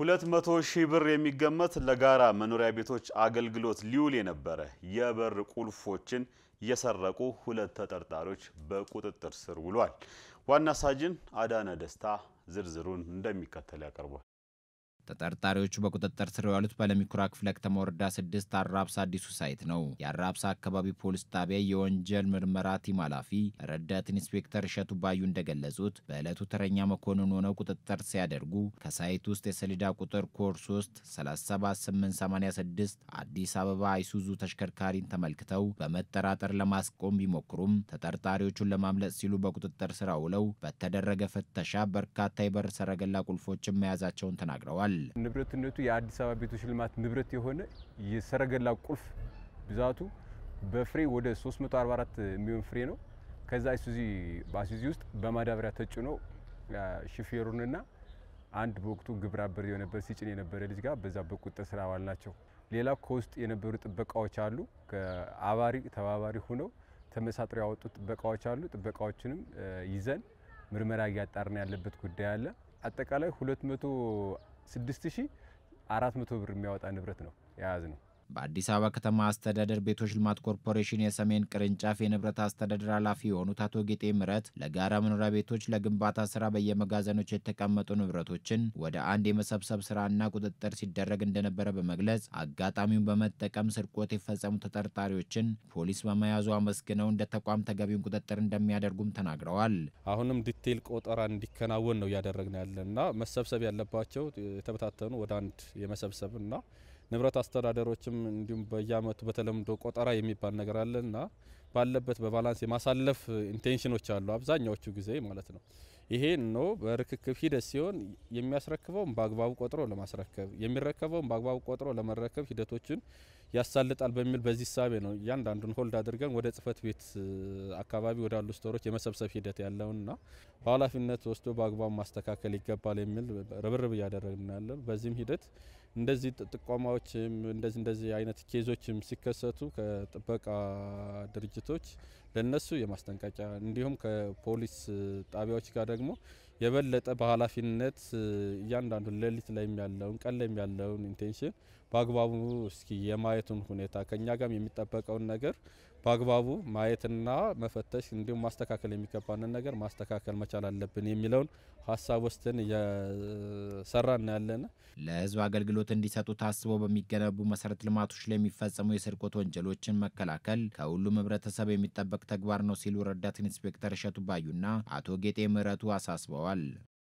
ሁለት መቶ ሺህ ብር የሚገመት ለጋራ መኖሪያ ቤቶች አገልግሎት ሊውል የነበረ የበር ቁልፎችን የሰረቁ ሁለት ተጠርጣሪዎች በቁጥጥር ስር ውሏል። ዋና ሳጅን አዳነ ደስታ ዝርዝሩን እንደሚከተል ያቀርቧል። ተጠርጣሪዎቹ በቁጥጥር ስር የዋሉት በለሚኩራ ክፍለ ከተማ ወረዳ ስድስት አራብሳ አዲሱ ሳይት ነው። የአራብሳ አካባቢ ፖሊስ ጣቢያ የወንጀል ምርመራ ቲም ኃላፊ ረዳት ኢንስፔክተር እሸቱ ባዩ እንደገለጹት በዕለቱ ተረኛ መኮንን ሆነው ቁጥጥር ሲያደርጉ ከሳይት ውስጥ የሰሌዳ ቁጥር ኮር 3 37886 አዲስ አበባ አይሱዙ ተሽከርካሪን ተመልክተው በመጠራጠር ለማስቆም ቢሞክሩም ተጠርጣሪዎቹን ለማምለጥ ሲሉ በቁጥጥር ስር ውለው በተደረገ ፍተሻ በርካታ የበር ሰረገላ ቁልፎችን መያዛቸውን ተናግረዋል። አለ። ንብረትነቱ የአዲስ አበባ ቤቶች ልማት ንብረት የሆነ የሰረገላ ቁልፍ ብዛቱ በፍሬ ወደ 344 የሚሆን ፍሬ ነው። ከዛ አይሱዚ በአይሱዚ ውስጥ በማዳበሪያ ተጭኖ ሹፌሩንና አንድ በወቅቱ ግብረ አበር የነበር ሲጭን የነበረ ልጅ ጋር በዛ በቁጥጥር ስር አዋል ናቸው። ሌላ ከውስጥ የነበሩ ጥበቃዎች አሉ። ከአባሪ ተባባሪ ሆነው ተመሳጥረው ያወጡ ጥበቃዎች አሉ። ጥበቃዎችንም ይዘን ምርመራ እያጣርን ያለበት ጉዳይ አለ። አጠቃላይ 2 6400 ብር የሚያወጣ ንብረት ነው የያዝ ነው። በአዲስ አበባ ከተማ አስተዳደር ቤቶች ልማት ኮርፖሬሽን የሰሜን ቅርንጫፍ የንብረት አስተዳደር ኃላፊ የሆኑት አቶ ጌጤ ምረት ለጋራ መኖሪያ ቤቶች ለግንባታ ስራ በየመጋዘኖች የተቀመጡ ንብረቶችን ወደ አንድ የመሰብሰብ ስራና ቁጥጥር ሲደረግ እንደነበረ በመግለጽ አጋጣሚውን በመጠቀም ስርቆት የፈጸሙ ተጠርጣሪዎችን ፖሊስ በመያዙ አመስግነው እንደ ተቋም ተገቢውን ቁጥጥር እንደሚያደርጉም ተናግረዋል። አሁንም ዲቴል ቆጠራ እንዲከናወን ነው እያደረግን ያለና መሰብሰብ ያለባቸው የተበታተኑ ወደ አንድ የመሰብሰብና ንብረት አስተዳደሮችም እንዲሁም በየአመቱ በተለምዶ ቆጠራ የሚባል ነገር አለ እና ባለበት በባላንስ የማሳለፍ ኢንቴንሽኖች አሉ አብዛኛዎቹ ጊዜ ማለት ነው። ይሄ ነው በርክክብ ሂደት ሲሆን የሚያስረክበውም በአግባቡ ቆጥሮ ለማስረከብ የሚረከበውም በአግባቡ ቆጥሮ ለመረከብ ሂደቶችን ያሳልጣል በሚል በዚህ ሳቤ ነው እያንዳንዱን ሆልድ አድርገን ወደ ጽህፈት ቤት አካባቢ ወዳሉ ስቶሮች የመሰብሰብ ሂደት ያለውና በኃላፊነት ወስዶ በአግባቡ ማስተካከል ይገባል የሚል ርብርብ እያደረግን ያለን። በዚህም ሂደት እንደዚህ ጥቆማዎችም እንደዚህ እንደዚህ አይነት ኬዞችም ሲከሰቱ ከጥበቃ ድርጅቶች ለነሱ የማስጠንቀቂያ እንዲሁም ከፖሊስ ጣቢያዎች ጋር ደግሞ የበለጠ በኃላፊነት እያንዳንዱ ሌሊት ላይም ያለውን ቀን ላይም ያለውን ኢንቴንሽን በአግባቡ እስኪ የማየቱን ሁኔታ ከኛ ጋም የሚጠበቀውን ነገር በአግባቡ ማየትና መፈተሽ እንዲሁም ማስተካከል የሚገባንን ነገር ማስተካከል መቻል አለብን የሚለውን ሀሳብ ውስጥን እየሰራና ያለን ለህዝብ አገልግሎት እንዲሰጡ ታስበው በሚገነቡ መሰረት ልማቶች ላይ የሚፈጸሙ የስርቆት ወንጀሎችን መከላከል ከሁሉም ህብረተሰብ የሚጠበቅ ተግባር ነው ሲሉ ረዳት ኢንስፔክተር እሸቱ ባዩና አቶ ጌጤ ምህረቱ አሳስበዋል። السؤال